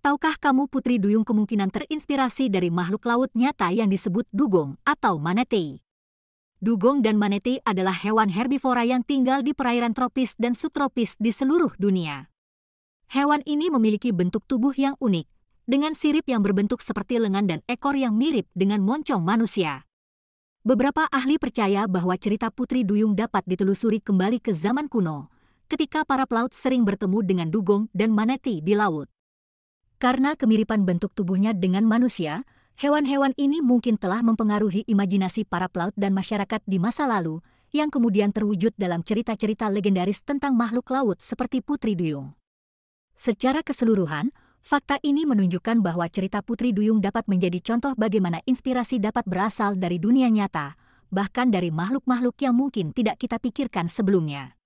Tahukah kamu Putri Duyung kemungkinan terinspirasi dari makhluk laut nyata yang disebut dugong atau manatee? Dugong dan manatee adalah hewan herbivora yang tinggal di perairan tropis dan subtropis di seluruh dunia. Hewan ini memiliki bentuk tubuh yang unik, dengan sirip yang berbentuk seperti lengan dan ekor yang mirip dengan moncong manusia. Beberapa ahli percaya bahwa cerita Putri Duyung dapat ditelusuri kembali ke zaman kuno, ketika para pelaut sering bertemu dengan dugong dan manatee di laut. Karena kemiripan bentuk tubuhnya dengan manusia, hewan-hewan ini mungkin telah mempengaruhi imajinasi para pelaut dan masyarakat di masa lalu, yang kemudian terwujud dalam cerita-cerita legendaris tentang makhluk laut seperti Putri Duyung. Secara keseluruhan, fakta ini menunjukkan bahwa cerita Putri Duyung dapat menjadi contoh bagaimana inspirasi dapat berasal dari dunia nyata, bahkan dari makhluk-makhluk yang mungkin tidak kita pikirkan sebelumnya.